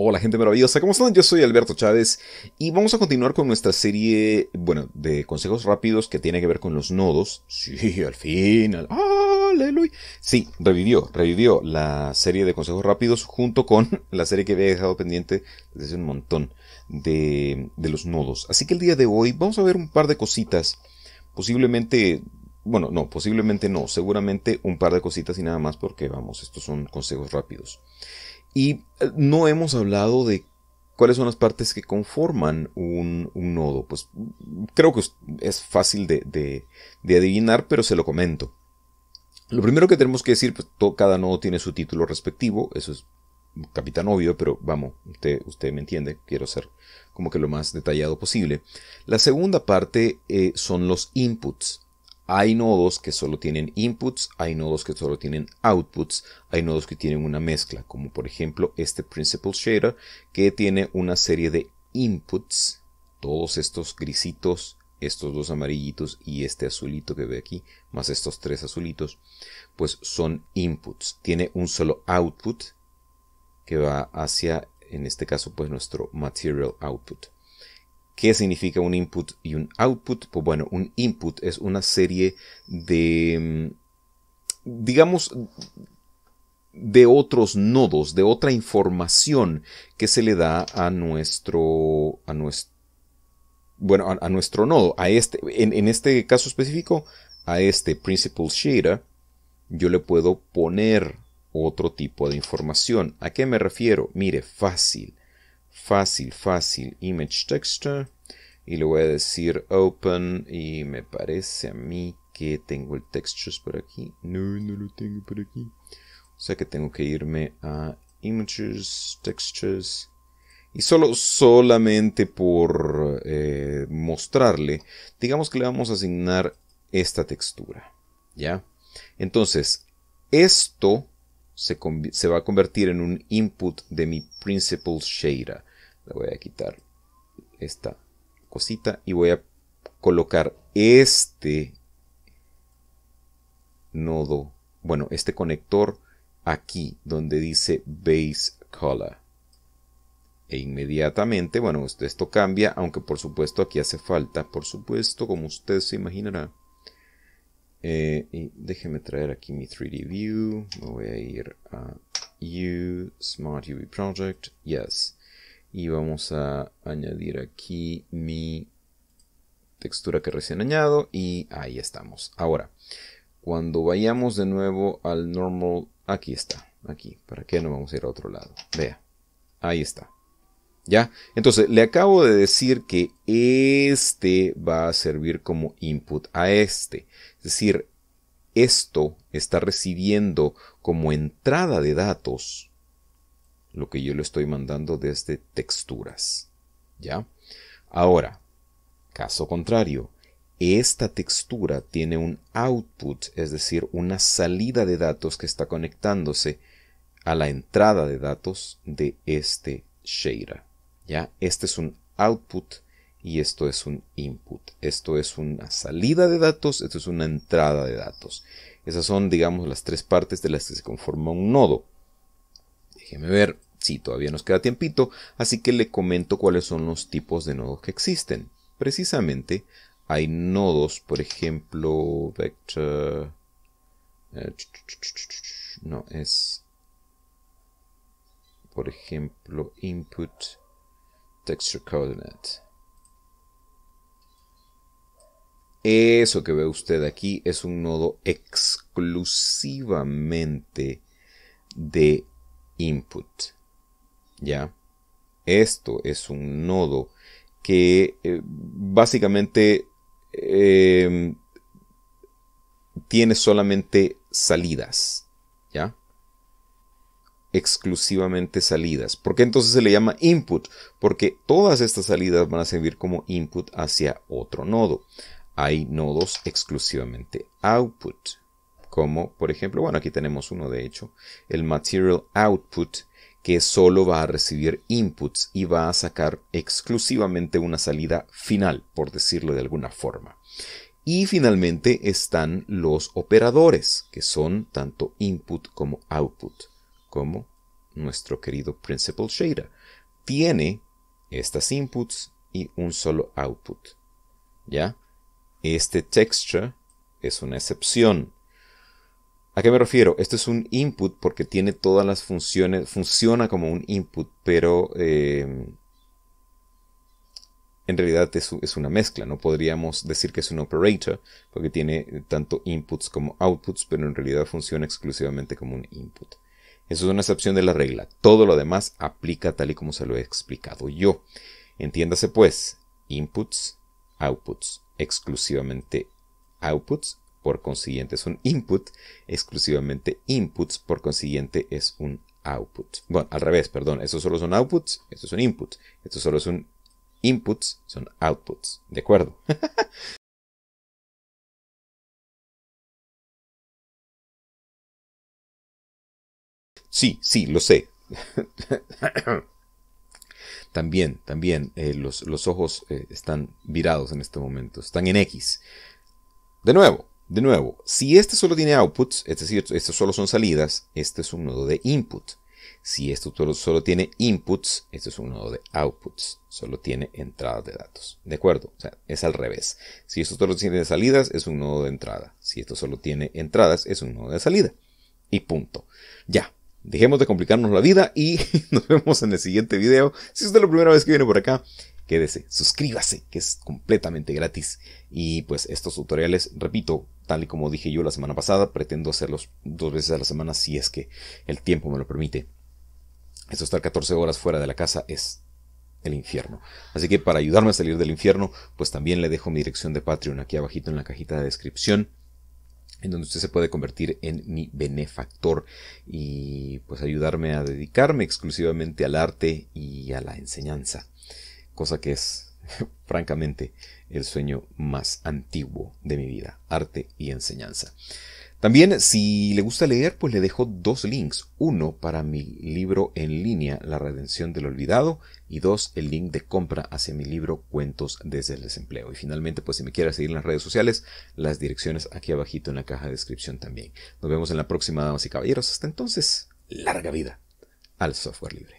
Hola gente maravillosa, ¿cómo están? Yo soy Alberto Chávez y vamos a continuar con nuestra serie, bueno, de consejos rápidos que tiene que ver con los nodos. Sí, al final, aleluya. Sí, revivió, revivió la serie de consejos rápidos junto con la serie que había dejado pendiente desde un montón de, de los nodos. Así que el día de hoy vamos a ver un par de cositas, posiblemente bueno, no, posiblemente no, seguramente un par de cositas y nada más porque vamos, estos son consejos rápidos. Y eh, no hemos hablado de cuáles son las partes que conforman un, nodo. Pues creo que es fácil de, adivinar, pero se lo comento. Lo primero que tenemos que decir, pues, cada nodo tiene su título respectivo, eso es capitán obvio, pero vamos, usted, usted me entiende, quiero ser como que lo más detallado posible. La segunda parte eh, son los inputs. Hay nodos que solo tienen inputs, hay nodos que solo tienen outputs, hay nodos que tienen una mezcla, como por ejemplo este principal shader que tiene una serie de inputs, todos estos grisitos, estos dos amarillitos y este azulito que ve aquí, más estos tres azulitos, pues son inputs. Tiene un solo output que va hacia, en este caso, pues nuestro material output. ¿Qué significa un input y un output? Pues bueno, un input es una serie de, mm, digamos, de otros nodos, de otra información que se le da a nuestro, a nuestro, bueno, a, nuestro nodo, a este, en, en, este caso específico, a este principal shader, yo le puedo poner otro tipo de información. ¿A qué me refiero? Mire, fácil fácil, fácil, image texture. Y le voy a decir open y me parece a mí que tengo el textures por aquí. No, no lo tengo por aquí. O sea que tengo que irme a images, textures. Y solo, solamente por eh, mostrarle, digamos que le vamos a asignar esta textura. ¿Ya? Entonces, esto se, va a convertir en un input de mi principal shader. Le voy a quitar esta cosita y voy a colocar este nodo, bueno, este conector aquí donde dice base color. E inmediatamente, bueno, esto cambia, aunque por supuesto aquí hace falta, por supuesto, como usted se imaginará, eh, déjeme traer aquí mi 3D View. Me voy a ir a U, Smart UV Project, Yes. Y vamos a añadir aquí mi textura que recién añado y ahí estamos. Ahora, cuando vayamos de nuevo al normal, aquí está, aquí. ¿Para qué no vamos a ir a otro lado? Vea, ahí está. ¿Ya? Entonces, le acabo de decir que este va a servir como input a este. Es decir, esto está recibiendo como entrada de datos lo que yo le estoy mandando desde texturas. ¿Ya? Ahora, caso contrario, esta textura tiene un output, es decir, una salida de datos que está conectándose a la entrada de datos de este shader. ¿ya? Este es un output y esto es un input. Esto es una salida de datos, esto es una entrada de datos. Esas son, digamos, las tres partes de las que se conforma un nodo. Déjeme ver si todavía nos queda tiempito, así que le comento cuáles son los tipos de nodos que existen. Precisamente hay nodos, por ejemplo, vector... Eh, no, es... Por ejemplo, input texture coordinate. Eso que ve usted aquí es un nodo exclusivamente de input. ¿Ya? Esto es un nodo que eh, básicamente eh, tiene solamente salidas. ¿Ya? exclusivamente salidas. porque entonces se le llama input? Porque todas estas salidas van a servir como input hacia otro nodo. Hay nodos exclusivamente output, como por ejemplo, bueno, aquí tenemos uno de hecho, el material output, que solo va a recibir inputs y va a sacar exclusivamente una salida final, por decirlo de alguna forma. Y finalmente están los operadores, que son tanto input como output como nuestro querido Principal Shader. Tiene estas inputs y un solo output. ¿Ya? Este texture es una excepción. ¿A qué me refiero? Este es un input porque tiene todas las funciones, funciona como un input, pero em, en realidad es, una mezcla. No podríamos decir que es un operator porque tiene tanto inputs como outputs, pero en realidad funciona exclusivamente como un input. Eso es una excepción de la regla. Todo lo demás aplica tal y como se lo he explicado yo. Entiéndase pues, inputs, outputs, exclusivamente outputs, por consiguiente es un input, exclusivamente inputs, por consiguiente es un output. Bueno, al revés, perdón, estos solo son outputs, estos son inputs, estos solo son inputs, son outputs, ¿de acuerdo? Sí, sí, lo sé. también, también, eh, los, ojos eh, están virados en este momento, están en X. De nuevo, de nuevo, si este solo tiene outputs, es decir, estos solo son salidas, este es un nodo de input. Si esto solo tiene inputs, este es un nodo de outputs. Solo tiene entradas de datos. ¿De acuerdo? O sea, es al revés. Si esto solo tiene salidas, es un nodo de entrada. Si esto solo tiene entradas, es un nodo de salida. Y punto. Ya. Dejemos de complicarnos la vida y nos vemos en el siguiente video. Si es la primera vez que viene por acá, quédese, suscríbase, que es completamente gratis. Y pues estos tutoriales, repito, tal y como dije yo la semana pasada, pretendo hacerlos dos veces a la semana si es que el tiempo me lo permite. Esto estar 14 horas fuera de la casa es el infierno. Así que para ayudarme a salir del infierno, pues también le dejo mi dirección de Patreon aquí abajito en la cajita de descripción en donde usted se puede convertir en mi benefactor y pues ayudarme a dedicarme exclusivamente al arte y a la enseñanza, cosa que es francamente el sueño más antiguo de mi vida, arte y enseñanza. También, si le gusta leer, pues le dejo dos links. Uno para mi libro en línea, La Redención del Olvidado, y dos, el link de compra hacia mi libro Cuentos desde el Desempleo. Y finalmente, pues si me quieres seguir en las redes sociales, las direcciones aquí abajito en la caja de descripción también. Nos vemos en la próxima, damas y caballeros. Hasta entonces, larga vida al software libre.